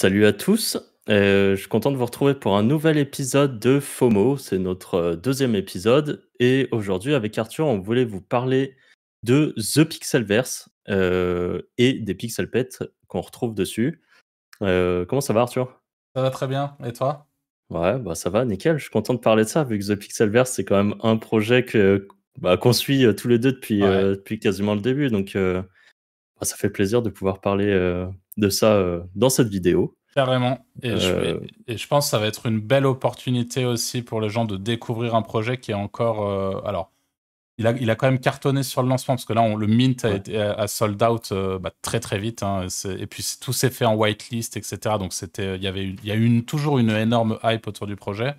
Salut à tous. Euh, je suis content de vous retrouver pour un nouvel épisode de FOMO. C'est notre euh, deuxième épisode. Et aujourd'hui, avec Arthur, on voulait vous parler de The Pixelverse euh, et des pixel pets qu'on retrouve dessus. comment ça va, Arthur Ça va très bien. Et toi Ouais, bah ça va, nickel. Je suis content de parler de ça, vu que The Pixelverse, c'est quand même un projet que bah, qu'on suit tous les deux depuis, depuis quasiment le début. Donc, ah, ça fait plaisir de pouvoir parler euh, de ça euh, dans cette vidéo. Carrément. Et, je, euh, je, pense que ça va être une belle opportunité aussi pour les gens de découvrir un projet qui est encore. alors, il a, il a, quand même cartonné sur le lancement parce que là, on, le mint a, sold out bah, très très vite. Hein, et puis tout s'est fait en whitelist, etc. Donc il y avait, y a eu une, toujours une énorme hype autour du projet.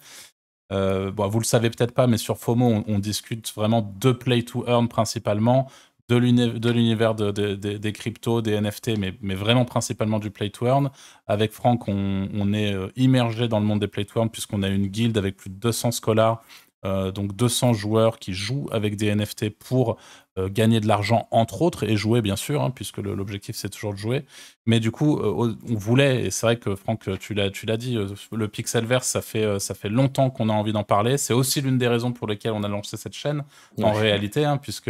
Euh, ne vous le savez peut-être pas, mais sur FOMO, on discute vraiment de play to earn principalement de l'univers des cryptos, des NFT, mais, vraiment principalement du play to earn. Avec Franck, on, est euh, immergé dans le monde des play to earn puisqu'on a une guilde avec plus de 200 scholars euh, donc 200 joueurs qui jouent avec des NFT pour euh, gagner de l'argent, entre autres, et jouer, bien sûr, hein, puisque l'objectif, c'est toujours de jouer. Mais du coup, on voulait, et c'est vrai que Franck, tu l'as dit, le Pixelverse, ça fait, ça fait longtemps qu'on a envie d'en parler. C'est aussi l'une des raisons pour lesquelles on a lancé cette chaîne, en réalité, hein, puisque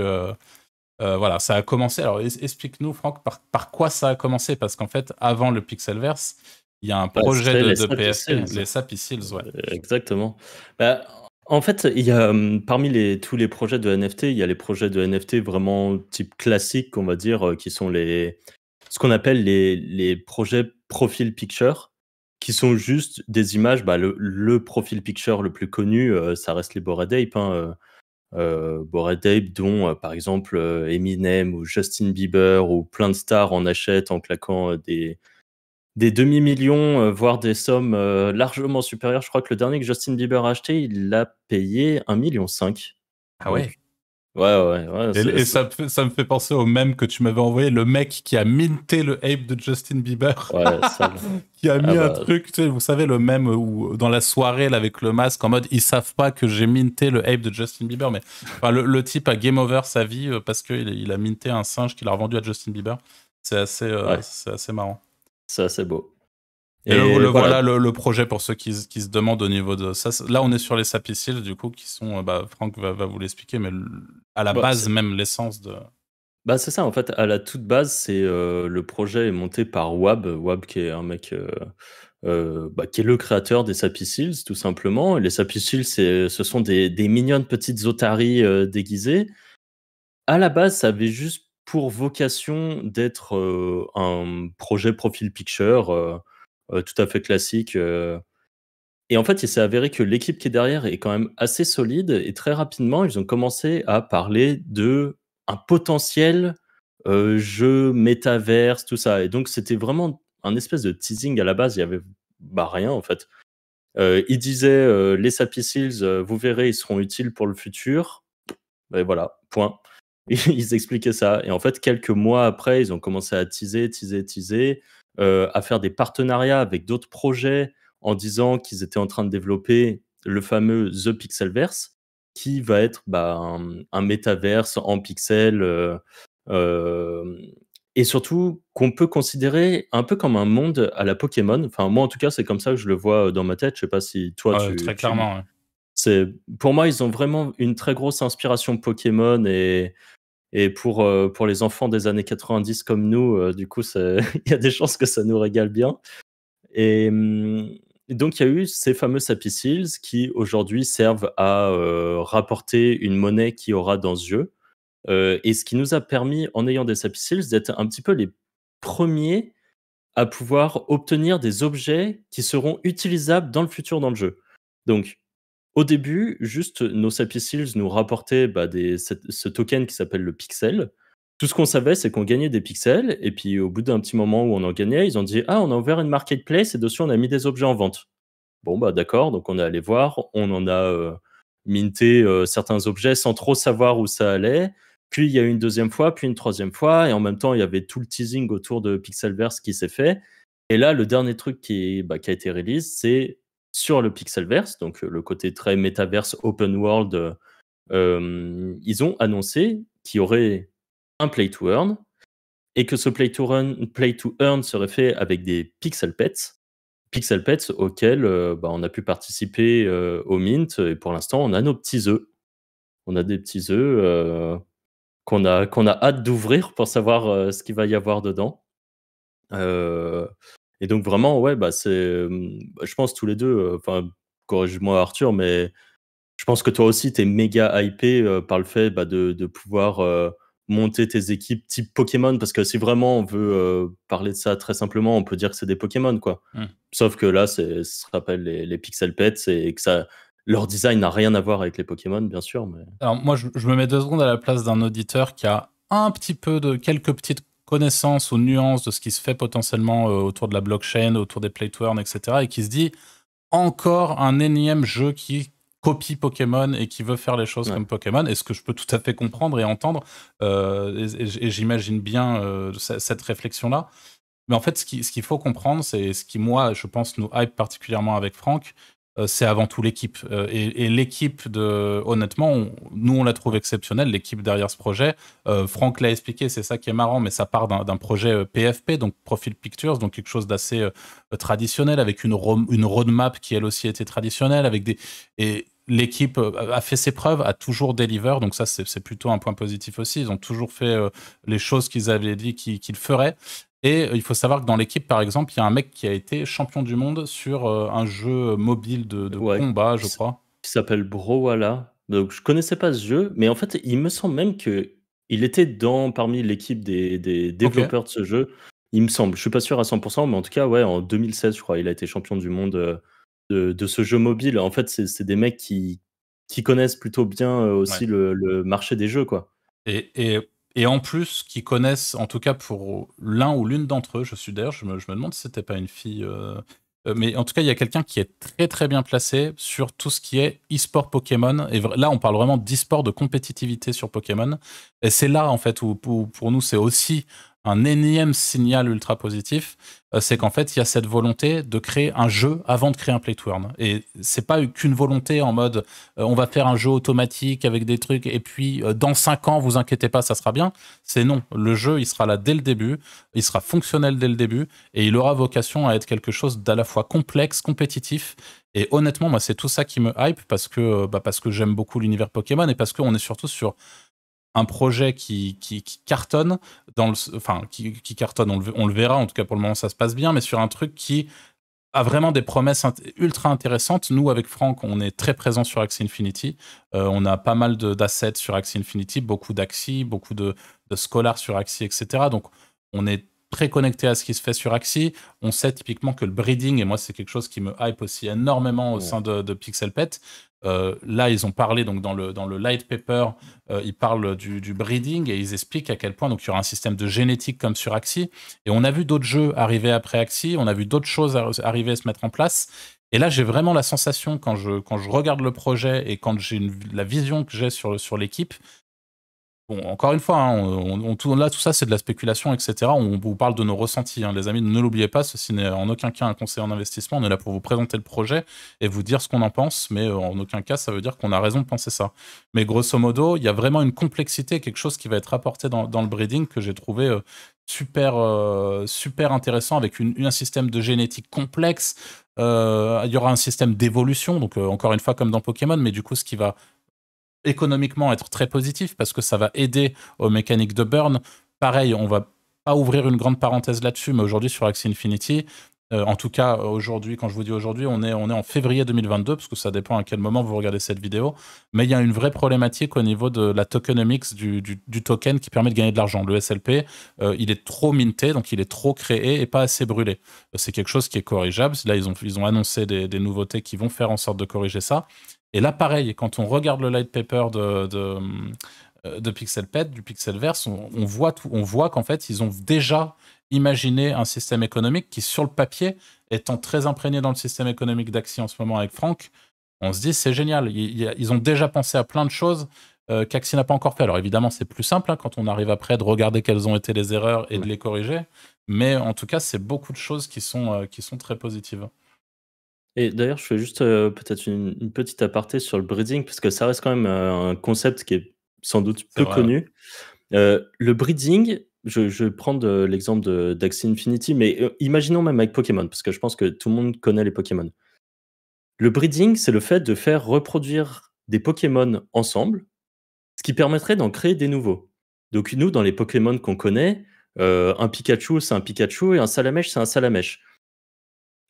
euh, voilà, ça a commencé. Alors, explique-nous, Franck, par, quoi ça a commencé Parce qu'en fait, avant le Pixelverse, il y a un bah, projet de, de PSP, les Sapicils, ouais. Euh, exactement. Bah, en fait, il a, euh, parmi tous les projets de NFT, il y a les projets de NFT vraiment type classique, on va dire, qui sont les, ce qu'on appelle les, projets profil picture, qui sont juste des images. Bah, le, le, profil picture le plus connu, ça reste les Bored Ape. Hein, euh, Bored Ape, dont euh, par exemple euh, Eminem ou Justin Bieber ou plein de stars en achètent en claquant euh, des, des demi-millions, voire des sommes largement supérieures. Je crois que le dernier que Justin Bieber a acheté, il l'a payé 1,5 million. Ah ouais Ouais, ouais, ouais. Et, ça, me fait, ça, me fait penser au même que tu m'avais envoyé, le mec qui a minté le ape de Justin Bieber. Ouais, qui a ah mis bah. un truc, tu sais, vous savez, le même où, dans la soirée, avec le masque, en mode, ils savent pas que j'ai minté le ape de Justin Bieber. Mais enfin, le, type a game over sa vie euh, parce qu'il il a minté un singe qu'il a revendu à Justin Bieber. C'est assez, euh, assez marrant. C'est assez beau. Et, voilà, le, projet pour ceux qui, se demandent au niveau de ça. Là, on est sur les sapiciles, du coup, qui sont. Euh, bah, Franck va, vous l'expliquer, mais à la bah, base, même l'essence de. Bah, c'est ça, en fait, à la toute base, c'est euh, le projet est monté par Wab. Wab, qui est un mec. Euh, bah, qui est le créateur des sapiciles, tout simplement. les c'est ce sont des, des, mignonnes petites otaries déguisées. À la base, ça avait juste pour vocation d'être un projet profil picture euh, tout à fait classique. Euh. Et en fait, il s'est avéré que l'équipe qui est derrière est quand même assez solide. Et très rapidement, ils ont commencé à parler de un potentiel euh, jeu métaverse, tout ça. Et donc, c'était vraiment un espèce de teasing à la base. Il y avait bah, rien en fait. ils disaient les Sappy vous verrez, ils seront utiles pour le futur. Et ben voilà, point. ils expliquaient ça. Et en fait, quelques mois après, ils ont commencé à teaser, teaser, teaser. Euh, à faire des partenariats avec d'autres projets en disant qu'ils étaient en train de développer le fameux The Pixelverse, qui va être bah, un, métaverse en pixels euh, euh, et surtout qu'on peut considérer un peu comme un monde à la Pokémon. Enfin, moi en tout cas, c'est comme ça que je le vois dans ma tête. Je sais pas si toi, tu, très clairement. C'est pour moi, ils ont vraiment une très grosse inspiration Pokémon et et pour, euh, pour les enfants des années 90 comme nous, euh, du coup, il y a des chances que ça nous régale bien. Et mm, donc, il y a eu ces fameux Happy Seals qui, aujourd'hui, servent à euh, rapporter une monnaie qui aura dans jeu. et ce qui nous a permis, en ayant des Happy Seals, d'être un petit peu les premiers à pouvoir obtenir des objets qui seront utilisables dans le futur dans le jeu. Donc, au début, juste nos Sapicils nous rapportaient bah, ce token qui s'appelle le pixel. Tout ce qu'on savait, c'est qu'on gagnait des pixels, et puis au bout d'un petit moment où on en gagnait, ils ont dit Ah, on a ouvert une marketplace et dessus on a mis des objets en vente. Bon, bah d'accord, donc on est allé voir, on en a euh, minté euh, certains objets sans trop savoir où ça allait. Puis il y a eu une deuxième fois, puis une troisième fois, et en même temps, il y avait tout le teasing autour de Pixelverse qui s'est fait. Et là, le dernier truc qui, bah, qui a été release, c'est sur le Pixelverse, donc euh, le côté très métaverse open world, euh, euh, ils ont annoncé qu'il y aurait un play to earn et que ce play to, earn serait fait avec des pixel pets. Pixel pets auxquels bah, on a pu participer au Mint et pour l'instant on a nos petits œufs. On a des petits œufs qu'on a, qu'on a hâte d'ouvrir pour savoir ce qu'il va y avoir dedans. Et donc vraiment, ouais, bah c'est, bah, je pense tous les deux, enfin, corrige-moi Arthur, mais je pense que toi aussi, tu es méga hypé par le fait bah, de, de, pouvoir monter tes équipes type Pokémon, parce que si vraiment on veut parler de ça très simplement, on peut dire que c'est des Pokémon, quoi. Mmh. Sauf que là, c'est ce rappelle les, les, Pixel Pets et que ça, leur design n'a rien à voir avec les Pokémon, bien sûr. Mais... Alors moi, je, je me mets deux secondes à la place d'un auditeur qui a un petit peu de quelques petites connaissance ou nuances de ce qui se fait potentiellement euh, autour de la blockchain, autour des play to etc. et qui se dit encore un énième jeu qui copie Pokémon et qui veut faire les choses comme Pokémon, et ce que je peux tout à fait comprendre et entendre, euh, et, j'imagine bien euh, cette réflexion-là. Mais en fait, ce qu'il faut comprendre, c'est ce qui, moi, je pense, nous hype particulièrement avec Franck, euh, c'est avant tout l'équipe. Euh, et, l'équipe, de, honnêtement, nous, on la trouve exceptionnelle, l'équipe derrière ce projet. Euh, Franck l'a expliqué, c'est ça qui est marrant, mais ça part d'un projet PFP, donc Profile Pictures, donc quelque chose d'assez traditionnel, avec une, une roadmap qui, elle aussi, était traditionnelle, avec des... Et, l'équipe euh, a fait ses preuves, a toujours deliver, donc ça c'est plutôt un point positif aussi. Ils ont toujours fait euh, les choses qu'ils avaient dit qu'ils feraient. Et euh, il faut savoir que dans l'équipe, par exemple, il y a un mec qui a été champion du monde sur un jeu mobile de, combat, je crois. Qui s'appelle brohala. Donc je connaissais pas ce jeu, mais en fait, il me semble même que il était dans parmi l'équipe des, développeurs de ce jeu. Il me semble, je suis pas sûr à 100%, mais en tout cas, ouais, en 2016, je crois, il a été champion du monde de, ce jeu mobile. En fait, c'est des mecs qui, qui connaissent plutôt bien euh, aussi le, marché des jeux, quoi. Et, et, et, en plus, qui connaissent, en tout cas pour l'un ou l'une d'entre eux, je suis d'ailleurs, je me, demande si c'était pas une fille. Euh, euh, mais en tout cas, il y a quelqu'un qui est très très bien placé sur tout ce qui est e-sport Pokémon. Et là, on parle vraiment d'e-sport, de compétitivité sur Pokémon. Et c'est là, en fait, où pour nous, c'est aussi un énième signal ultra positif, euh, c'est qu'en fait, il y a cette volonté de créer un jeu avant de créer un play to Et c'est pas qu'une volonté en mode euh, on va faire un jeu automatique avec des trucs et puis euh, dans cinq ans, vous inquiétez pas, ça sera bien. C'est non. Le jeu, il sera là dès le début, il sera fonctionnel dès le début et il aura vocation à être quelque chose d'à la fois complexe, compétitif. Et honnêtement, moi, c'est tout ça qui me hype parce que, bah, parce que j'aime beaucoup l'univers Pokémon et parce qu'on est surtout sur un projet qui, qui, cartonne, dans le, enfin, qui, cartonne, on le, verra, en tout cas pour le moment ça se passe bien, mais sur un truc qui a vraiment des promesses ultra intéressantes. Nous, avec Franck, on est très présent sur Axie Infinity. Euh, on a pas mal d'assets sur Axie Infinity, beaucoup d'Axie, beaucoup de, de Scholar sur Axie, etc. Donc, on est très connecté à ce qui se fait sur Axie. On sait typiquement que le breeding, et moi c'est quelque chose qui me hype aussi énormément au sein de, Pixel Pet, euh, là, ils ont parlé donc dans le dans le light paper, euh, ils parlent du, breeding et ils expliquent à quel point donc il y aura un système de génétique comme sur Axie. Et on a vu d'autres jeux arriver après Axie, on a vu d'autres choses arriver à se mettre en place. Et là, j'ai vraiment la sensation quand je quand je regarde le projet et quand j'ai la vision que j'ai sur sur l'équipe encore une fois, hein, là, tout ça, c'est de la spéculation, etc. On vous parle de nos ressentis. Hein, les amis, ne l'oubliez pas, ceci n'est en aucun cas un conseil en investissement. On est là pour vous présenter le projet et vous dire ce qu'on en pense, mais euh, en aucun cas, ça veut dire qu'on a raison de penser ça. Mais grosso modo, il y a vraiment une complexité, quelque chose qui va être apporté dans, le breeding que j'ai trouvé euh, super, euh, super intéressant avec un système de génétique complexe. il y aura un système d'évolution, donc encore une fois comme dans Pokémon, mais du coup ce qui va économiquement être très positif parce que ça va aider aux mécaniques de burn. Pareil, on va pas ouvrir une grande parenthèse là-dessus, mais aujourd'hui sur Axie Infinity, euh, en tout cas aujourd'hui, quand je vous dis aujourd'hui, on est, on est en février 2022, parce que ça dépend à quel moment vous regardez cette vidéo, mais il y a une vraie problématique au niveau de la tokenomics du, du, token qui permet de gagner de l'argent. Le SLP, euh, il est trop minté, donc il est trop créé et pas assez brûlé. C'est quelque chose qui est corrigeable. Là, ils ont, ils ont annoncé des, des nouveautés qui vont faire en sorte de corriger ça. Et là, pareil, quand on regarde le light paper de, de, de PixelPet, du Pixelverse, on, on voit, on voit qu'en fait, ils ont déjà imaginé un système économique qui, sur le papier, étant très imprégné dans le système économique d'Axi en ce moment avec Franck, on se dit c'est génial. Ils, ont déjà pensé à plein de choses euh, qu'Axie n'a pas encore fait. Alors évidemment, c'est plus simple hein, quand on arrive après de regarder quelles ont été les erreurs et de les corriger. Mais en tout cas, c'est beaucoup de choses qui sont, euh, qui sont très positives. Et d'ailleurs, je fais juste euh, peut-être une, petite aparté sur le breeding, parce que ça reste quand même euh, un concept qui est sans doute peu connu. Euh, le breeding, je, je prendre l'exemple d'Axie Infinity, mais imaginons même avec Pokémon, parce que je pense que tout le monde connaît les Pokémon. Le breeding, c'est le fait de faire reproduire des Pokémon ensemble, ce qui permettrait d'en créer des nouveaux. Donc nous, dans les Pokémon qu'on connaît, un Pikachu, c'est un Pikachu, et un Salamèche, c'est un Salamèche.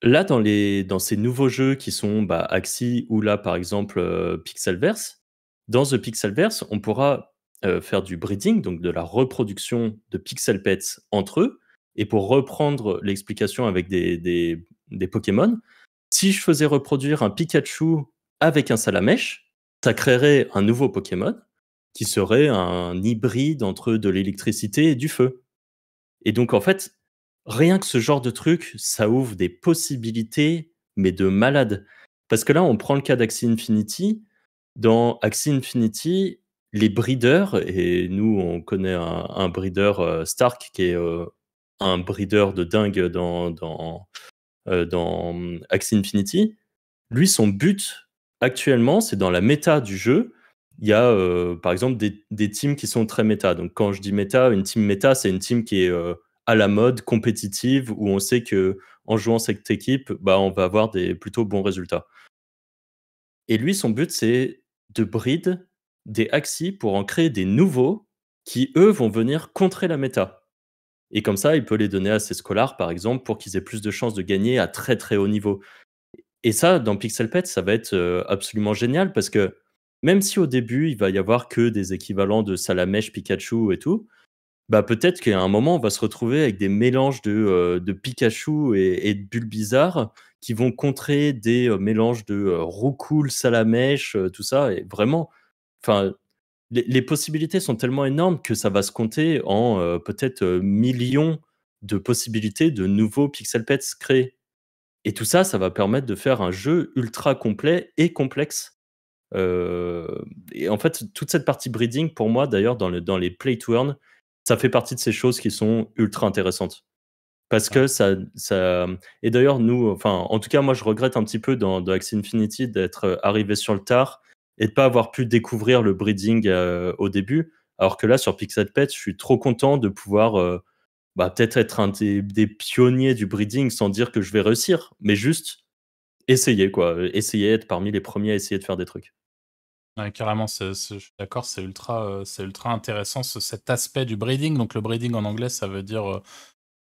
Là, dans, les, dans ces nouveaux jeux qui sont bah, Axie ou là, par exemple, euh, Pixelverse, dans The Pixelverse, on pourra euh, faire du breeding, donc de la reproduction de pixel pets entre eux. Et pour reprendre l'explication avec des, des, des Pokémon, si je faisais reproduire un Pikachu avec un Salamèche, ça créerait un nouveau Pokémon qui serait un hybride entre de l'électricité et du feu. Et donc, en fait, rien que ce genre de truc, ça ouvre des possibilités, mais de malades. Parce que là, on prend le cas d'Axie Infinity. Dans Axie Infinity, les breeders, et nous, on connaît un, breeder euh, Stark qui est euh, un breeder de dingue dans, dans, euh, dans hum, Axie Infinity. Lui, son but actuellement, c'est dans la méta du jeu. Il y a par exemple des, des, teams qui sont très méta. Donc, quand je dis méta, une team méta, c'est une team qui est à la mode, compétitive, où on sait que en jouant cette équipe, bah, on va avoir des plutôt bons résultats. Et lui, son but, c'est de bride des axis pour en créer des nouveaux qui, eux, vont venir contrer la méta. Et comme ça, il peut les donner à ses scholars, par exemple, pour qu'ils aient plus de chances de gagner à très très haut niveau. Et ça, dans Pixel Pet, ça va être euh, absolument génial parce que même si au début, il va y avoir que des équivalents de Salamèche, Pikachu et tout, bah, peut-être qu'à un moment, on va se retrouver avec des mélanges de, euh, Pikachu et, et, de Bulbizarre qui vont contrer des euh, mélanges de euh, Salamèche, euh, tout ça. Et vraiment, enfin, les, possibilités sont tellement énormes que ça va se compter en peut-être millions de possibilités de nouveaux pixel pets créés. Et tout ça, ça va permettre de faire un jeu ultra complet et complexe. et en fait, toute cette partie breeding, pour moi, d'ailleurs, dans, le, dans les play to ça fait partie de ces choses qui sont ultra intéressantes. Parce que ça. ça... Et d'ailleurs, nous, enfin, en tout cas, moi, je regrette un petit peu dans, dans Infinity d'être euh, arrivé sur le tard et de pas avoir pu découvrir le breeding euh, au début. Alors que là, sur Pixel Pet, je suis trop content de pouvoir euh, bah, peut-être être un des, pionniers du breeding sans dire que je vais réussir, mais juste essayer, quoi. Essayer, d'être parmi les premiers à essayer de faire des trucs carrément, c'est je suis d'accord, c'est ultra, euh, c'est ultra intéressant cet aspect du breeding. Donc le breeding en anglais, ça veut dire euh,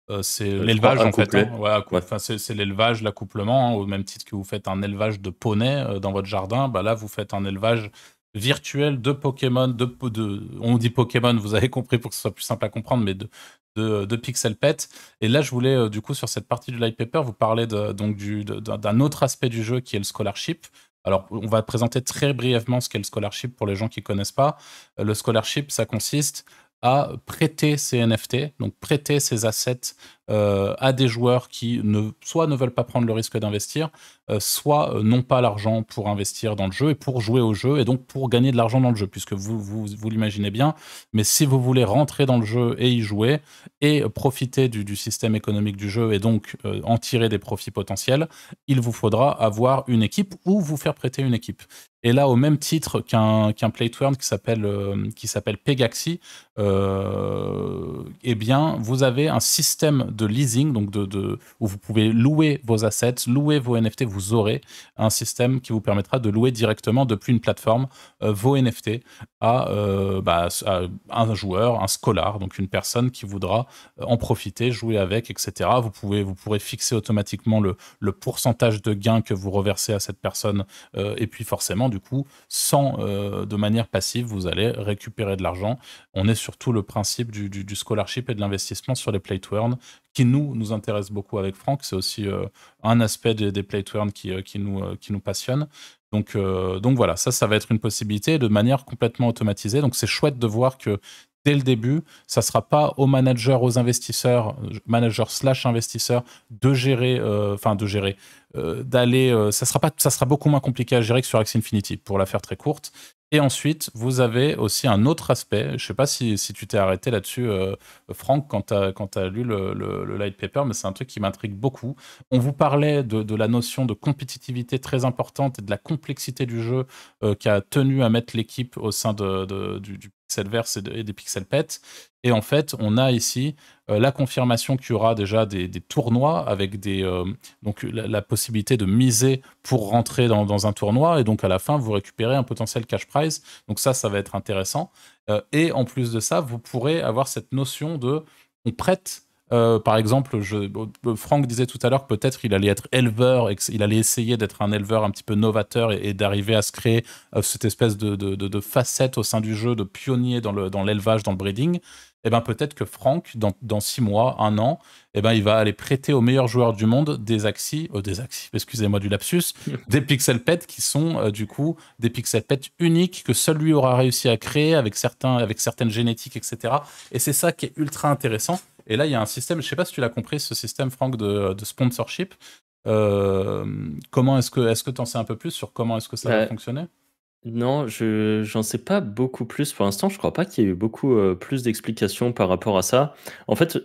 euh, c'est l'élevage en fait. Hein. c'est l'élevage, l'accouplement. Hein. au même titre que vous faites un élevage de poney dans votre jardin, bah là vous faites un élevage virtuel de Pokémon, de, de, on dit Pokémon, vous avez compris pour que ce soit plus simple à comprendre, mais de, de, Pixel Pet. Et là, je voulais, du coup, sur cette partie du light paper, vous parler de, donc d'un autre aspect du jeu qui est le scholarship. Alors, on va présenter très brièvement ce qu'est le scholarship pour les gens qui ne connaissent pas. Euh, le scholarship, ça consiste à prêter ces NFT, donc prêter ces assets euh, à des joueurs qui ne, soit ne veulent pas prendre le risque d'investir, euh, soit euh, n'ont pas l'argent pour investir dans le jeu et pour jouer au jeu et donc pour gagner de l'argent dans le jeu, puisque vous, vous, l'imaginez bien. Mais si vous voulez rentrer dans le jeu et y jouer et profiter du, système économique du jeu et donc en tirer des profits potentiels, il vous faudra avoir une équipe ou vous faire prêter une équipe. Et là, au même titre qu'un qu'un play qui s'appelle euh, qui s'appelle Pegaxi, euh, eh bien, vous avez un système de leasing, donc de, où vous pouvez louer vos assets, louer vos NFT. Vous aurez un système qui vous permettra de louer directement depuis une plateforme euh, vos NFT bah, à, un joueur, un scolar, donc une personne qui voudra en profiter, jouer avec, etc. Vous pouvez vous pourrez fixer automatiquement le, le pourcentage de gains que vous reversez à cette personne et puis forcément du coup, sans euh, de manière passive, vous allez récupérer de l'argent. On est surtout le principe du, scholarship et de l'investissement sur les play to earn qui nous nous intéresse beaucoup avec Franck. C'est aussi euh, un aspect des, des, play to earn qui, euh, qui, nous, qui nous passionne. Donc, donc, voilà, ça, ça va être une possibilité de manière complètement automatisée. Donc c'est chouette de voir que dès le début, ça ne sera pas aux managers, aux investisseurs, managers slash investisseurs, de gérer, euh, enfin de gérer, euh, d'aller, euh, ça sera pas, ça sera beaucoup moins compliqué à gérer que sur Axie Infinity, pour la faire très courte. Et ensuite, vous avez aussi un autre aspect. Je sais pas si, tu t'es arrêté là-dessus, Franck, quand tu as, lu le, light paper, mais c'est un truc qui m'intrigue beaucoup. On vous parlait de, la notion de compétitivité très importante et de la complexité du jeu qui a tenu à mettre l'équipe au sein de, du pixels et, des pixels pet Et en fait, on a ici euh, la confirmation qu'il y aura déjà des, tournois avec des, euh, donc la, possibilité de miser pour rentrer dans, un tournoi. Et donc, à la fin, vous récupérez un potentiel cash prize. Donc, ça, ça va être intéressant. Euh, et en plus de ça, vous pourrez avoir cette notion de on prête euh, par exemple, Franck disait tout à l'heure que peut-être il allait être éleveur, il allait essayer d'être un éleveur un petit peu novateur et, d'arriver à se créer euh, cette espèce de, facette au sein du jeu, de pionnier dans l'élevage, dans, le breeding. Et eh ben peut-être que Franck, dans, six mois, un an, et eh ben il va aller prêter aux meilleurs joueurs du monde des axis, euh, des excusez-moi du lapsus, des pixel pets qui sont du coup des pixel pets uniques que seul lui aura réussi à créer avec certains, avec certaines génétiques, etc. Et c'est ça qui est ultra intéressant. Et là, il y a un système, je ne sais pas si tu l'as compris, ce système, Franck, de, sponsorship. Euh, comment est-ce que est-ce que tu en sais un peu plus sur comment est-ce que ça va bah, fonctionner non, je n'en sais pas beaucoup plus pour l'instant. Je ne crois pas qu'il y ait eu beaucoup euh, plus d'explications par rapport à ça. En fait,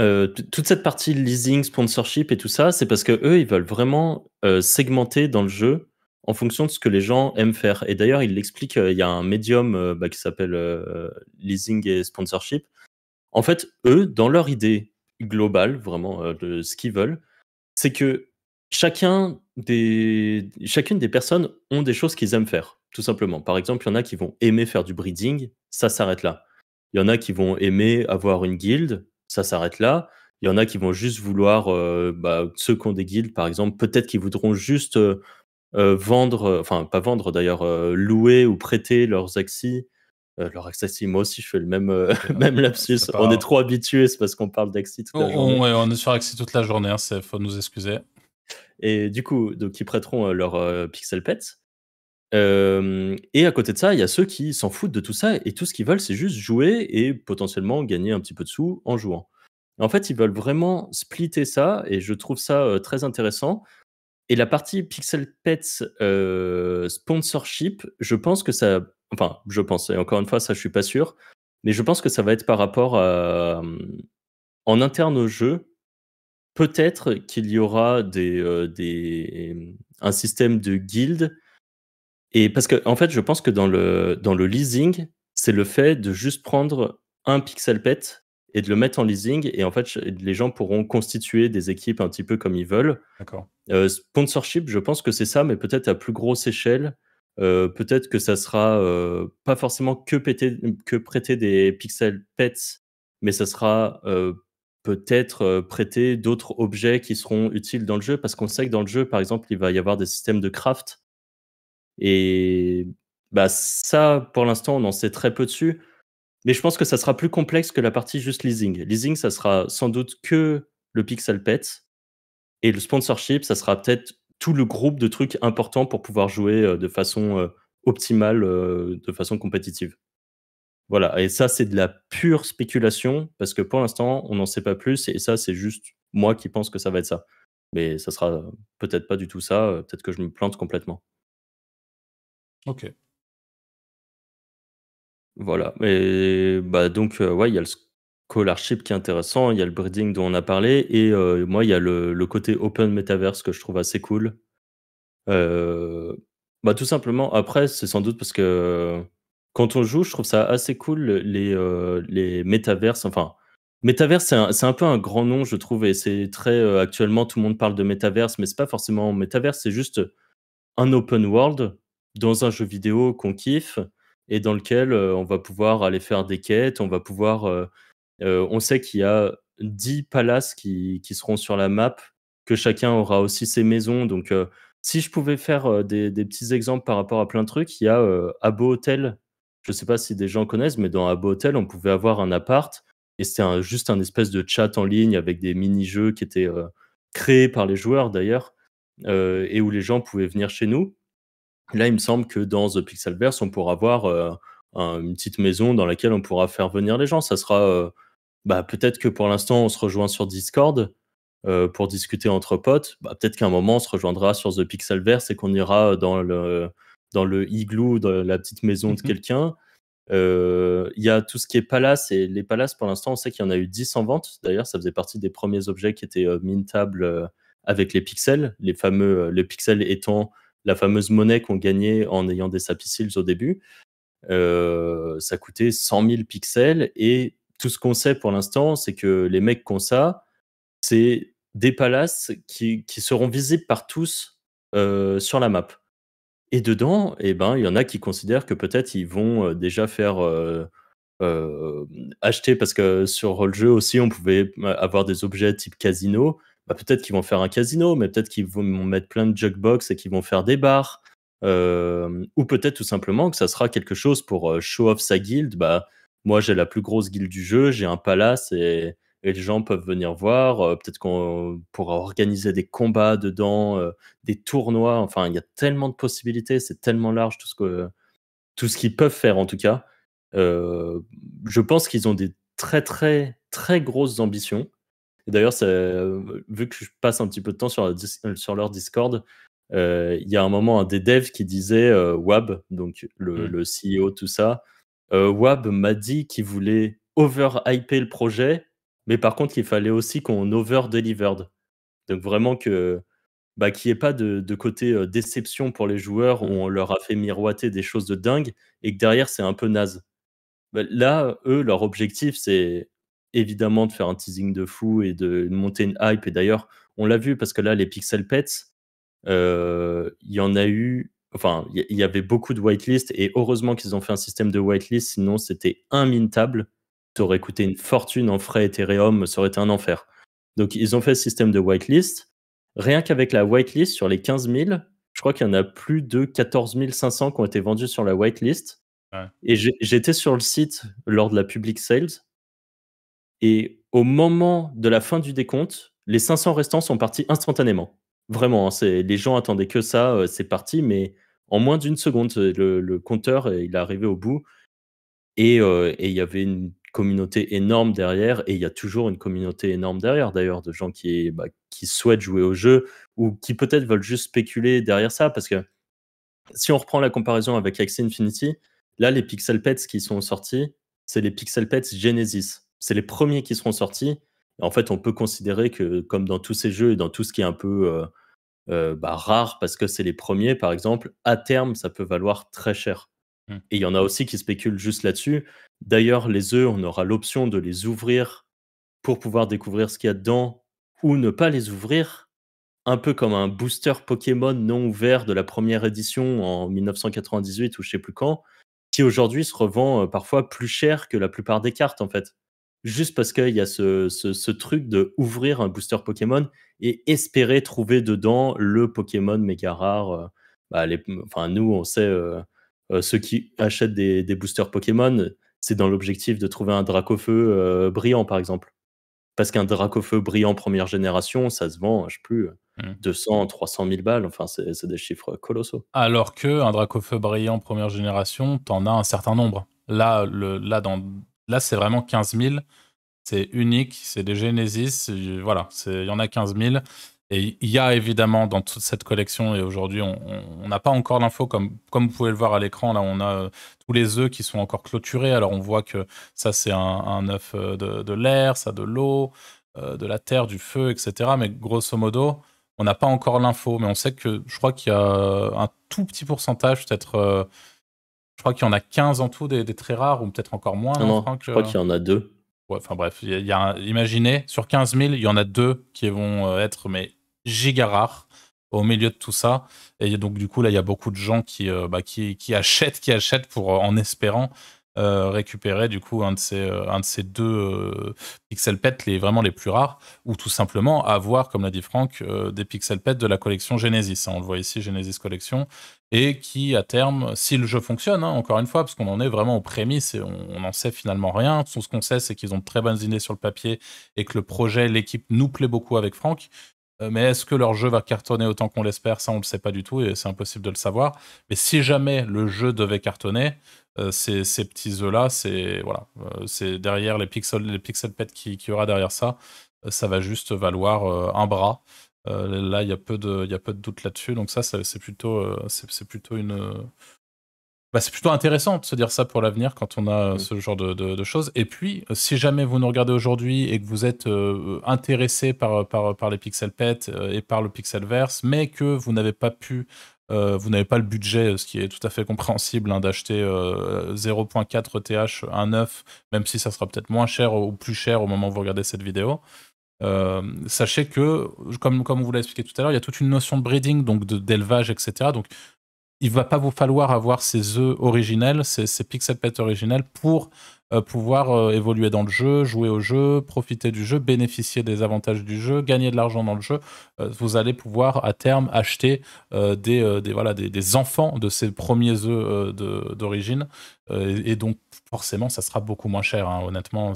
euh, toute cette partie leasing, sponsorship et tout ça, c'est parce que eux, ils veulent vraiment segmenter dans le jeu en fonction de ce que les gens aiment faire. Et d'ailleurs, il l'expliquent. Il y a un médium bah, qui s'appelle leasing et sponsorship en fait, eux, dans leur idée globale, vraiment, euh, de ce qu'ils veulent, c'est que chacun des, chacune des personnes ont des choses qu'ils aiment faire, tout simplement. Par exemple, il y en a qui vont aimer faire du breeding, ça s'arrête là. Il y en a qui vont aimer avoir une guilde, ça s'arrête là. Il y en a qui vont juste vouloir, euh, bah, ceux qui ont des guildes, par exemple, peut-être qu'ils voudront juste euh, vendre, enfin pas vendre d'ailleurs, louer ou prêter leurs axis leur moi aussi je fais le même, euh, même lapsus. On est trop habitués, c'est parce qu'on parle d'Axi toute la on, journée. On, est sur Axie toute la journée, il hein, faut nous excuser. Et du coup, donc ils prêteront euh, leur euh, Pixel Pets. et à côté de ça, il y a ceux qui s'en foutent de tout ça et tout ce qu'ils veulent, c'est juste jouer et potentiellement gagner un petit peu de sous en jouant. en fait, ils veulent vraiment splitter ça et je trouve ça très intéressant. Et la partie Pixel Pets sponsorship, je pense que ça Enfin, je pense. Et encore une fois, ça, je suis pas sûr. Mais je pense que ça va être par rapport à, euh, en interne au jeu. Peut-être qu'il y aura des, euh, des, un système de guild. Et parce que, en fait, je pense que dans le, dans le leasing, c'est le fait de juste prendre un pixel pet et de le mettre en leasing. Et en fait, les gens pourront constituer des équipes un petit peu comme ils veulent. D'accord. Euh, sponsorship, je pense que c'est ça, mais peut-être à plus grosse échelle euh, peut-être que ça sera euh, pas forcément que, prêter des pixels pets, mais ça sera euh, peut-être prêter d'autres objets qui seront utiles dans le jeu, parce qu'on sait que dans le jeu, par exemple, il va y avoir des systèmes de craft. Et bah, ça, pour l'instant, on en sait très peu dessus. Mais je pense que ça sera plus complexe que la partie juste leasing. Leasing, ça sera sans doute que le pixel Pets, Et le sponsorship, ça sera peut-être tout le groupe de trucs importants pour pouvoir jouer euh, de façon euh, optimale, euh, de façon compétitive. Voilà, et ça c'est de la pure spéculation, parce que pour l'instant on n'en sait pas plus, et ça c'est juste moi qui pense que ça va être ça. Mais ça sera peut-être pas du tout ça, peut-être que je me plante complètement. Ok. Voilà, et bah donc ouais, il y a le Collarship qui est intéressant, il y a le breeding dont on a parlé, et euh, moi, il y a le, côté open metaverse que je trouve assez cool. Euh, bah, tout simplement, après, c'est sans doute parce que quand on joue, je trouve ça assez cool les, euh, les Enfin, Metaverse, c'est un, un, peu un grand nom, je trouve, et c'est très. actuellement, tout le monde parle de Metaverse, mais c'est pas forcément Metaverse, c'est juste un open world dans un jeu vidéo qu'on kiffe et dans lequel on va pouvoir aller faire des quêtes, on va pouvoir euh, on sait qu'il y a 10 palaces qui, seront sur la map, que chacun aura aussi ses maisons. Donc, euh, si je pouvais faire euh, des, petits exemples par rapport à plein de trucs, il y a Abo Hotel. Je ne sais pas si des gens connaissent, mais dans Abo Hotel, on pouvait avoir un appart et c'était juste un espèce de chat en ligne avec des mini-jeux qui étaient créés par les joueurs d'ailleurs, et où les gens pouvaient venir chez nous. Là, il me semble que dans The Pixelverse, on pourra avoir une petite maison dans laquelle on pourra faire venir les gens. Ça sera bah, peut-être que pour l'instant, on se rejoint sur Discord euh, pour discuter entre potes. Bah, peut-être qu'à un moment, on se rejoindra sur The Pixelverse et qu'on ira dans le, dans le igloo, dans la petite maison de mhm. quelqu'un. Euh, il y a tout ce qui est palace et les palaces pour l'instant on sait qu'il y en a eu 10 en vente d'ailleurs ça faisait partie des premiers objets qui étaient euh, mintables avec les pixels les fameux le pixel étant la fameuse monnaie qu'on gagnait en ayant des sapicils au début ça coûtait 100 000 pixels et tout ce qu'on sait pour l'instant, c'est que les mecs ont ça, c'est des palaces qui, seront visibles par tous euh, sur la map. Et dedans, eh ben, il y en a qui considèrent que peut-être ils vont euh, déjà faire euh, acheter, parce que sur le jeu aussi, on pouvait avoir des objets type casino. Bah, peut-être qu'ils vont faire un casino, mais peut-être qu'ils vont mettre plein de jukebox et qu'ils vont faire des bars. ou peut-être tout simplement que ça sera quelque chose pour show off sa guilde. Bah, moi j'ai la plus grosse guilde du jeu, j'ai un palace et, les gens peuvent venir voir. Euh, peut-être qu'on pourra organiser des combats dedans, euh, des tournois. Enfin, il y a tellement de possibilités, c'est tellement large tout ce que tout ce qu'ils peuvent faire en tout cas. Euh, je pense qu'ils ont des très très très grosses ambitions. d'ailleurs, vu que je passe un petit peu de temps sur, leur Discord, il y a un moment un des devs qui disait Wab, donc le, mmh. le CEO tout ça. Euh, Wab m'a dit qu'il voulait overhyper le projet, mais par contre, il fallait aussi qu'on over Donc vraiment que bah, qu'il n'y ait pas de, côté euh, déception pour les joueurs où mmh. on leur a fait miroiter des choses de dingue et que derrière c'est un peu naze. Bah, là, eux, leur objectif c'est évidemment de faire un teasing de fou et de monter une hype. Et d'ailleurs, on l'a vu parce que là, les Pixel Pets, euh, il y en a eu enfin, il y, avait beaucoup de whitelist et heureusement qu'ils ont fait un système de whitelist, sinon c'était un immintable. Ça aurait coûté une fortune en frais Ethereum, ça aurait été un enfer. Donc ils ont fait ce système de whitelist. Rien qu'avec la whitelist, sur les 15 000, je crois qu'il y en a plus de 14 500 qui ont été vendus sur la whitelist. Et j'étais sur le site lors de la public sales. Et au moment de la fin du décompte, les 500 restants sont partis instantanément. Vraiment, hein, les gens attendaient que ça, euh, c'est parti, mais en moins d'une seconde. Le, compteur, il est arrivé au bout. Euh, et, il y avait une communauté énorme derrière. Et il y a toujours une communauté énorme derrière, d'ailleurs, de gens qui, bah, qui souhaitent jouer au jeu ou qui peut-être veulent juste spéculer derrière ça. Parce que si on reprend la comparaison avec Axie Infinity, là, les Pixel Pets qui sont sortis, c'est les Pixel Pets Genesis. C'est les premiers qui seront sortis. en fait, on peut considérer que, comme dans tous ces jeux et dans tout ce qui est un peu. Euh, rare euh, bah, rares parce que c'est les premiers, par exemple, à terme, ça peut valoir très cher. Mmh. Et il y en a aussi qui spéculent juste là-dessus. D'ailleurs, les œufs, on aura l'option de les ouvrir pour pouvoir découvrir ce qu'il y a dedans ou ne pas les ouvrir, un peu comme un booster Pokémon non ouvert de la première édition en 1998 ou je sais plus quand, qui aujourd'hui se revend euh, parfois plus cher que la plupart des cartes en fait juste parce qu'il y a ce, truc de ouvrir un booster Pokémon et espérer trouver dedans le Pokémon méga rare. Euh, bah, enfin, nous, on sait, euh, euh, ceux qui achètent des, des boosters Pokémon, c'est dans l'objectif de trouver un Dracofeu brillant, par exemple. Parce qu'un Dracofeu brillant première génération, ça se vend, je sais plus, 200, 300 000 balles. Enfin, c'est des chiffres colossaux. Alors qu'un Dracofeu brillant première génération, t'en as un certain nombre. Là, le, là dans, Là, c'est vraiment 15 000. C'est unique, c'est des Genesis. Euh, voilà, il y en a 15 000. Et il y a évidemment dans toute cette collection, et aujourd'hui on n'a pas encore l'info, comme, comme vous pouvez le voir à l'écran, là on a euh, tous les œufs qui sont encore clôturés. Alors on voit que ça c'est un, œuf euh, de, l'air, ça de l'eau, de la terre, du feu, etc. Mais grosso modo, on n'a pas encore l'info, mais on sait que je crois qu'il y a un tout petit pourcentage, peut-être je crois qu'il y en a 15 en tout, des, très rares, ou peut-être encore moins. Hein, non, je crois euh. qu'il y en a deux. Enfin bref, y a imaginez, sur 15 000, il y en a deux qui vont euh, être mais giga rares au milieu de tout ça. Et donc du coup, là, il y a beaucoup de gens qui, euh, bah, achètent, qui achètent pour, en espérant récupérer du coup un de ces, deux pixel pets les, vraiment les plus rares, ou tout simplement avoir, comme l'a dit Franck, des pixel pets de la collection Genesis. On le voit ici, Genesis Collection et qui, à terme, si le jeu fonctionne, hein, encore une fois, parce qu'on en est vraiment aux prémices et on n'en sait finalement rien, tout ce qu'on sait, c'est qu'ils ont de très bonnes idées sur le papier et que le projet, l'équipe nous plaît beaucoup avec Franck. Euh, mais est-ce que leur jeu va cartonner autant qu'on l'espère Ça, on ne le sait pas du tout et c'est impossible de le savoir. Mais si jamais le jeu devait cartonner, euh, ces, petits œufs-là, c'est voilà, euh, c'est derrière les pixels, les pixels pets qu'il qui y aura derrière ça, ça va juste valoir un bras. Euh, là, il y a peu de, il y a peu de doute là-dessus. Donc ça, c'est plutôt, euh, c'est plutôt une, bah, c'est plutôt intéressant de se dire ça pour l'avenir quand on a euh, mmh. ce genre de, de, choses. Et puis, si jamais vous nous regardez aujourd'hui et que vous êtes intéressé par, par, par, les pixel pet et par le pixel verse, mais que vous n'avez pas pu, vous n'avez pas le budget, ce qui est tout à fait compréhensible, hein, d'acheter 0.4 TH 1.9, même si ça sera peut-être moins cher ou plus cher au moment où vous regardez cette vidéo. Euh, sachez que, comme, comme on vous l'a expliqué tout à l'heure, il y a toute une notion de breeding, donc d'élevage, etc. Donc, il ne va pas vous falloir avoir ces œufs originels, ces, ces pixel pets originels pour euh, pouvoir euh, évoluer dans le jeu, jouer au jeu, profiter du jeu, bénéficier des avantages du jeu, gagner de l'argent dans le jeu. Euh, vous allez pouvoir à terme acheter des, des, voilà, des, enfants de ces premiers œufs d'origine. Et, donc forcément, ça sera beaucoup moins cher, hein, honnêtement.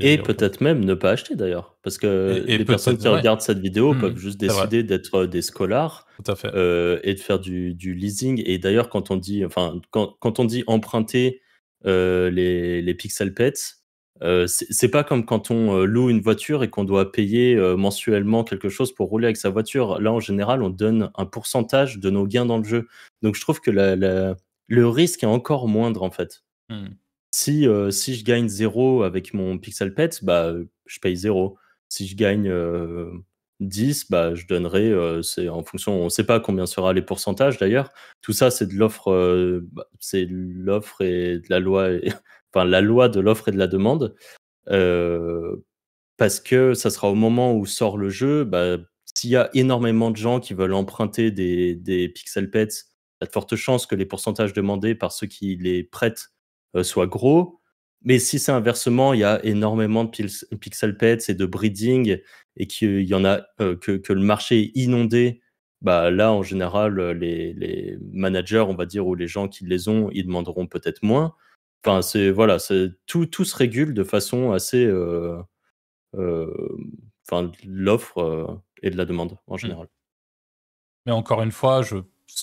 Et, peut-être même ne pas acheter d'ailleurs, parce que les personnes qui regardent cette vidéo mmh, peuvent juste décider d'être des scolars et de faire du, leasing. Et d'ailleurs, quand enfin, quand on dit emprunter euh, les, les pixel pets. Euh, c'est pas comme quand on euh, loue une voiture et qu'on doit payer mensuellement quelque chose pour rouler avec sa voiture. Là, en général, on donne un pourcentage de nos gains dans le jeu. Donc, je trouve que le risque est encore moindre en fait. Mmh. Si, si je gagne zéro avec mon Pixel Pet, bah, je paye zéro. Si je gagne 10, bah, je donnerai, euh, c'est en fonction, on ne sait pas combien sera les pourcentages d'ailleurs. Tout ça, c'est de l'offre, euh, bah, c'est l'offre et de la loi, enfin la loi de l'offre et de la demande. Euh, parce que ça sera au moment où sort le jeu, bah, s'il y a énormément de gens qui veulent emprunter des, des pixel pets, il y a de fortes chances que les pourcentages demandés par ceux qui les prêtent soient gros. Mais si c'est inversement, il y a énormément de pixel pets et de breeding et qu'il y en a euh, que, que, le marché est inondé, bah là en général euh, les, managers, on va dire ou les gens qui les ont, ils demanderont peut-être moins. Enfin c'est voilà, tout, tout se régule de façon assez, euh, enfin l'offre et de la demande en mmh. général. Mais encore une fois, je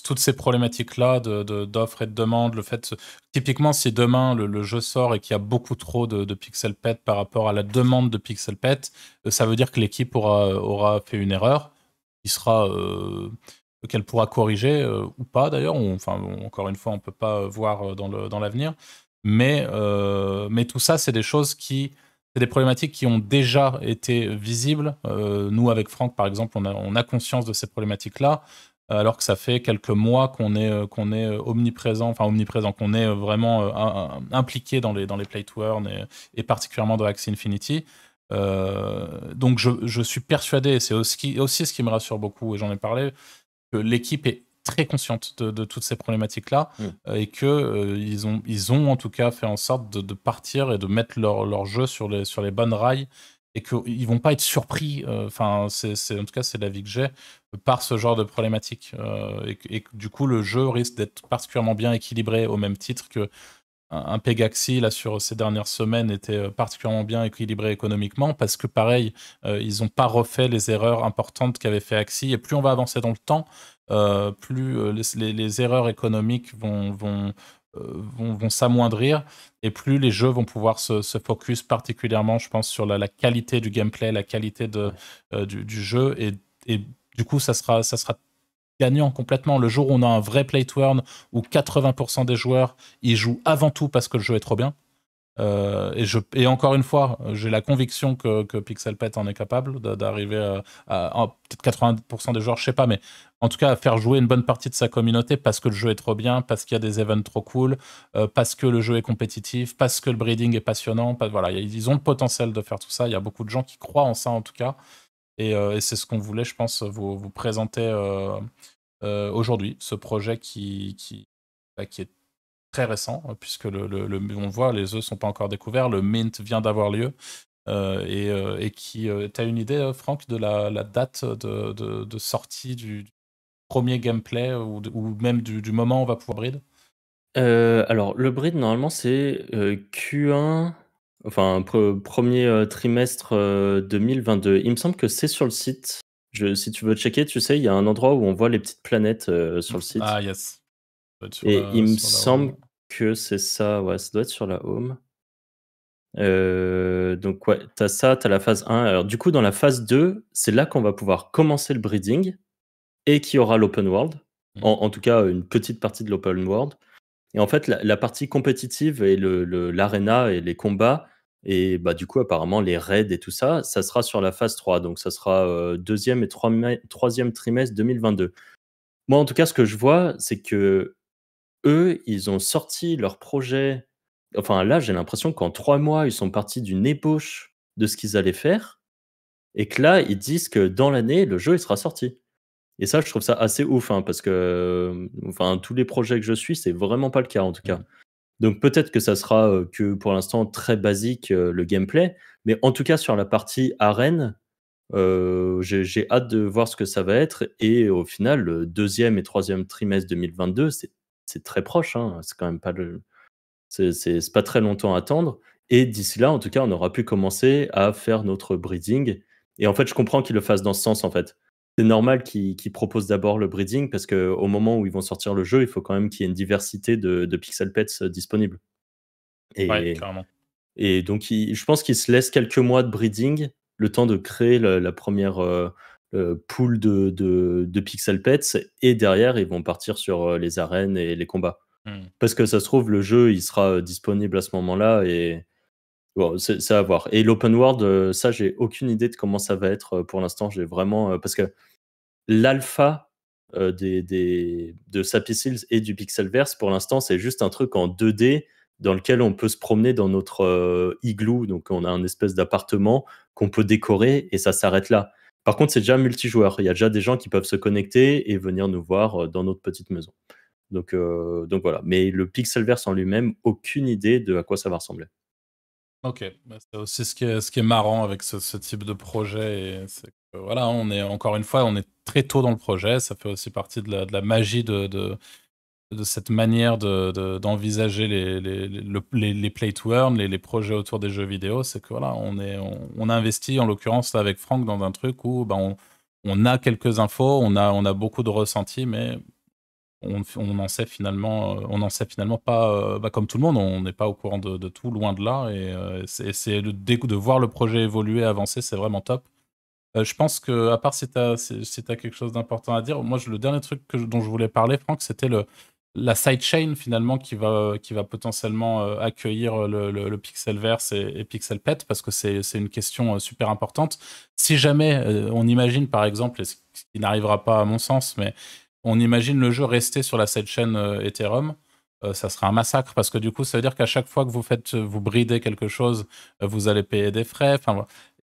toutes ces problématiques-là d'offres de, et de demandes, le fait, typiquement, si demain le, jeu sort et qu'il y a beaucoup trop de, pixel pet par rapport à la demande de pixel pet, euh, ça veut dire que l'équipe aura, fait une erreur, sera euh, qu'elle pourra corriger euh, ou pas d'ailleurs. Enfin, encore une fois, on peut pas voir dans, dans l'avenir. Mais, mais tout ça, c'est des choses qui c'est des problématiques qui ont déjà été visibles. nous, avec Franck, par exemple, on a, on a conscience de ces problématiques-là alors que ça fait quelques mois qu'on est, euh, qu'on est euh, omniprésent, enfin omniprésent, qu'on est euh, vraiment impliqué dans les, dans les play to earn et, particulièrement dans Axie Infinity. donc je, suis persuadé, et c'est aussi, aussi, ce qui me rassure beaucoup, et j'en ai parlé, que l'équipe est très consciente de, toutes ces problématiques-là mm. et que ils, ont, ils ont en tout cas fait en sorte de, partir et de mettre leur, jeu sur les, sur les bonnes rails et qu'ils vont pas être surpris. Euh, enfin, c'est en tout cas c'est l'avis que j'ai par ce genre de problématique euh, et, du coup le jeu risque d'être particulièrement bien équilibré au même titre que un, Pegaxi là sur ces dernières semaines était particulièrement bien équilibré économiquement parce que pareil euh, ils n'ont pas refait les erreurs importantes qu'avait fait Axi et plus on va avancer dans le temps plus les, erreurs économiques vont, vont euh, vont, s'amoindrir et plus les jeux vont pouvoir se, focus particulièrement, je pense, sur la, qualité du gameplay, la qualité de, euh, du, jeu et, du coup, ça sera, ça sera gagnant complètement. Le jour où on a un vrai play to où 80% des joueurs ils jouent avant tout parce que le jeu est trop bien, euh, et, je, et encore une fois, j'ai la conviction que, que Pet en est capable d'arriver à, peut-être 80% des joueurs, je sais pas, mais en tout cas à faire jouer une bonne partie de sa communauté parce que le jeu est trop bien, parce qu'il y a des events trop cool, euh, parce que le jeu est compétitif, parce que le breeding est passionnant. voilà, ils ont le potentiel de faire tout ça. Il y a beaucoup de gens qui croient en ça en tout cas. Et, euh, c'est ce qu'on voulait, je pense, vous, présenter aujourd'hui, ce projet qui, qui, bah, qui est très récent, euh, puisque le, on voit, les œufs sont pas encore découverts, le mint vient d'avoir lieu. Euh, euh, et, qui. tu T'as une idée, Franck, de la, date de, sortie du, premier gameplay ou, même du, moment où on va pouvoir breed Alors, le breed, normalement, c'est Q1, enfin, premier trimestre 2022. Il me semble que c'est sur le site. si tu veux checker, tu sais, il y a un endroit où on voit les petites planètes sur le site. Ah, yes. Et il me semble que c'est ça, ouais, ça doit être sur la home. Euh, donc, ouais, tu as ça, tu as la phase 1. Alors, du coup, dans la phase 2, c'est là qu'on va pouvoir commencer le breeding et qui aura l'open world. Mmh. En, tout cas, une petite partie de l'open world. Et en fait, la, partie compétitive et l'arena le, et les combats, et bah, du coup, apparemment, les raids et tout ça, ça sera sur la phase 3. Donc, ça sera euh, deuxième et troisième trimestre 2022. Moi, en tout cas, ce que je vois, c'est que eux, ils ont sorti leur projet. Enfin, là, j'ai l'impression qu'en trois mois, ils sont partis d'une ébauche de ce qu'ils allaient faire. Et que là, ils disent que dans l'année, le jeu, il sera sorti. Et ça, je trouve ça assez ouf, hein, parce que euh, enfin, tous les projets que je suis, c'est vraiment pas le cas, en tout cas. Donc peut-être que ça sera euh, que pour l'instant très basique euh, le gameplay, mais en tout cas sur la partie arène, j'ai hâte de voir ce que ça va être. Et au final, le deuxième et troisième trimestre 2022, c'est c'est très proche, hein, c'est quand même pas le. C'est pas très longtemps à attendre. Et d'ici là, en tout cas, on aura pu commencer à faire notre breeding. Et en fait, je comprends qu'ils le fassent dans ce sens, en fait. C'est normal qu'ils proposent d'abord le breeding parce qu'au moment où ils vont sortir le jeu, il faut quand même qu'il y ait une diversité de, pixel pets euh, disponibles. Et, et donc, je pense qu'ils se laissent quelques mois de breeding, le temps de créer la, première, euh, pool de, de, pixel pets et derrière ils vont partir sur euh, les arènes et les combats. Hmm. Parce que ça se trouve, le jeu il sera euh, disponible à ce moment-là et bon, c'est à voir. Et l'open world, euh, ça j'ai aucune idée de comment ça va être pour l'instant. J'ai vraiment parce que l'alpha des, des, de Sapicils et du Pixelverse pour l'instant c'est juste un truc en 2D dans lequel on peut se promener dans notre igloo. Donc on a un espèce d'appartement qu'on peut décorer et ça s'arrête là par contre, c'est déjà multijoueur. Il y a déjà des gens qui peuvent se connecter et venir nous voir euh, dans notre petite maison. Donc, euh, donc voilà. Mais le Pixelverse en lui-même, aucune idée de à quoi ça va ressembler. Ok, bah, c'est aussi ce qui, est, ce qui est marrant avec ce, type de projet. voilà, on est encore une fois, on est très tôt dans le projet. Ça fait aussi partie de la, magie de de cette manière d'envisager de, d'envisager les, les, les, les, play to earn, les, projets autour des jeux vidéo, c'est que voilà, on, est, on, a investi en l'occurrence avec Franck dans un truc où ben, on, on, a quelques infos, on a, on a beaucoup de ressentis, mais on, on en sait finalement, euh, on en sait finalement pas, euh, bah, comme tout le monde, on n'est pas au courant de, tout, loin de là. Et, euh, le c'est de voir le projet évoluer, avancer, c'est vraiment top. je pense que, à part si tu as, quelque chose d'important à dire, moi, je, le dernier truc dont je voulais parler, Franck, c'était le, la sidechain finalement qui va, qui va potentiellement euh, accueillir euh, le, Pixelverse et, pixel pet, parce que c'est une question euh, super importante. Si jamais on imagine par exemple, et ce qui n'arrivera pas à mon sens, mais on imagine le jeu rester sur la sidechain Ethereum, euh, ça sera un massacre parce que du coup, ça veut dire qu'à chaque fois que vous faites, euh, vous bridez quelque chose, euh, vous allez payer des frais.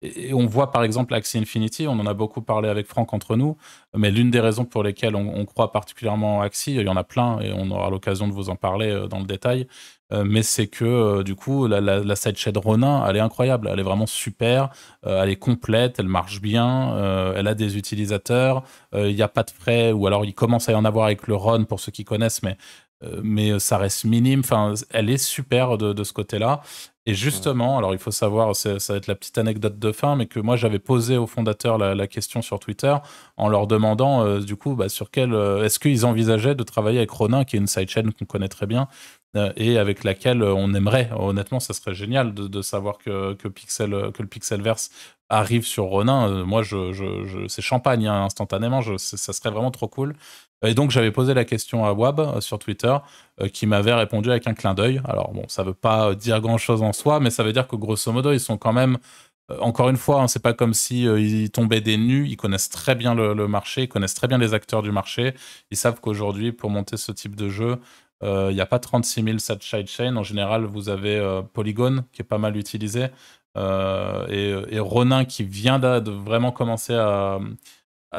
Et, et on voit par exemple Axie Infinity, on en a beaucoup parlé avec Franck entre nous, mais l'une des raisons pour lesquelles on, croit particulièrement en Axie, il y en a plein et on aura l'occasion de vous en parler dans le détail, mais c'est que du coup la, la, sidechain Ronin elle est incroyable, elle est vraiment super, elle est complète, elle marche bien, elle a des utilisateurs, il n'y a pas de frais ou alors il commence à y en avoir avec le RON pour ceux qui connaissent, mais euh, mais euh, ça reste minime. Enfin, elle est super de, ce côté-là. Et justement, alors il faut savoir, ça va être la petite anecdote de fin, mais que moi j'avais posé aux fondateurs la, question sur Twitter en leur demandant euh, du coup bah, sur quel est-ce qu'ils envisageaient de travailler avec Ronin, qui est une sidechain qu'on connaît très bien et avec laquelle on aimerait, honnêtement, ça serait génial de, savoir que, Pixel, que le Pixelverse arrive sur Ronin. moi, je, c'est champagne hein, instantanément, ça serait vraiment trop cool. Et donc, j'avais posé la question à Wab euh, sur Twitter, euh, qui m'avait répondu avec un clin d'œil. Alors, bon, ça ne veut pas euh, dire grand-chose en soi, mais ça veut dire que grosso modo, ils sont quand même encore une fois, ce hein, c'est pas comme si ils tombaient des nus. Ils connaissent très bien le, marché, ils connaissent très bien les acteurs du marché. Ils savent qu'aujourd'hui, pour monter ce type de jeu, il n'y a pas 36 000 Chain. En général, vous avez Polygon qui est pas mal utilisé et, et, Ronin qui vient de vraiment commencer à,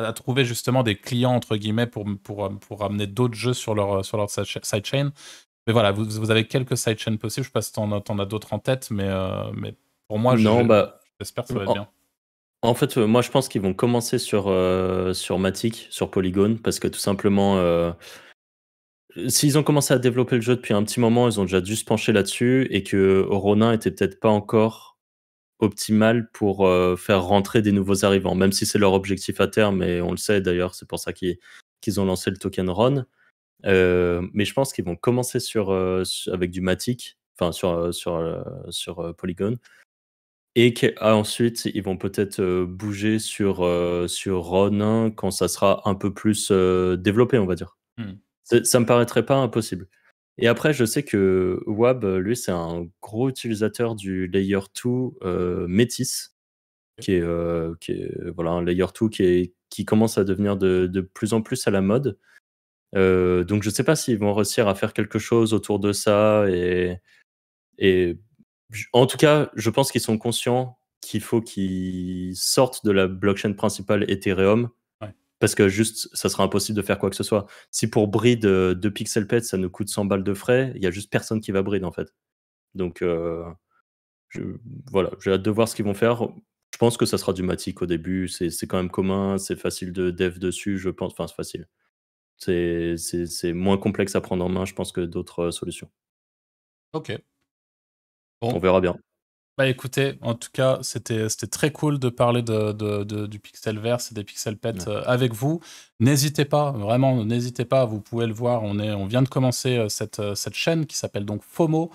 à, trouver justement des clients entre guillemets pour, pour, pour amener d'autres jeux sur leur, sur leur sidechain. Mais voilà, vous, vous avez quelques sidechains possibles. Je passe sais pas si tu en, as d'autres en tête, mais, euh, mais pour moi, bah, j'espère bah, que ça va bien. En fait, euh, moi, je pense qu'ils vont commencer sur, euh, sur Matic, sur Polygon, parce que tout simplement, s'ils ont commencé à développer le jeu depuis un petit moment, ils ont déjà dû se pencher là-dessus et que Ronin était peut-être pas encore optimale pour euh, faire rentrer des nouveaux arrivants, même si c'est leur objectif à terme, et on le sait d'ailleurs, c'est pour ça qu'ils ont lancé le token RON. Euh, mais je pense qu'ils vont commencer sur, euh, avec du Matic, enfin sur, sur, sur Polygon, et qu'ensuite ils vont peut-être bouger sur, sur RON quand ça sera un peu plus développé, on va dire. Hmm. Ça me paraîtrait pas impossible. Et après, je sais que Wab, euh, lui, c'est un gros utilisateur du layer 2 euh, métis, qui est, euh, voilà, un layer 2 qui, qui commence à devenir de, plus en plus à la mode. donc je ne sais pas s'ils vont réussir à faire quelque chose autour de ça. et en tout cas, je pense qu'ils sont conscients qu'il faut qu'ils sortent de la blockchain principale Ethereum parce que juste, ça sera impossible de faire quoi que ce soit. Si pour bride euh, de Pixel pet, ça nous coûte 100 balles de frais, il y a juste personne qui va bride en fait. Donc euh, voilà, j'ai hâte de voir ce qu'ils vont faire. Je pense que ça sera du Matic au début, c'est quand même commun, c'est facile de dev dessus, je pense. Enfin, c'est facile. C'est moins complexe à prendre en main, je pense, que d'autres euh, solutions. Ok. On verra bien. Bah écoutez, en tout cas, c'était très cool de parler de, du pixel verse et des pixel pets euh, avec vous. N'hésitez pas, vraiment, n'hésitez pas, vous pouvez le voir, on, est, on vient de commencer euh, cette, euh, cette chaîne qui s'appelle donc FOMO.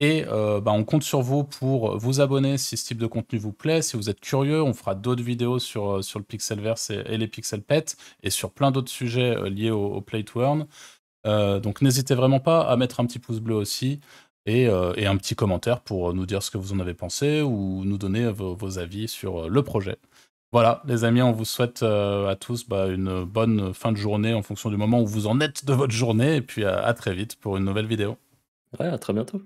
Et bah, on compte sur vous pour vous abonner si ce type de contenu vous plaît. Si vous êtes curieux, on fera d'autres vidéos sur, sur le Pixelverse et, et les Pixel Pets et sur plein d'autres sujets liés au, Play to Earn. donc n'hésitez vraiment pas à mettre un petit pouce bleu aussi. Euh, et, un petit commentaire pour euh, nous dire ce que vous en avez pensé ou nous donner vos, avis sur euh, le projet. Voilà, les amis, on vous souhaite à tous bah, une bonne fin de journée en fonction du moment où vous en êtes de votre journée. Et puis à, à très vite pour une nouvelle vidéo. Ouais, à très bientôt.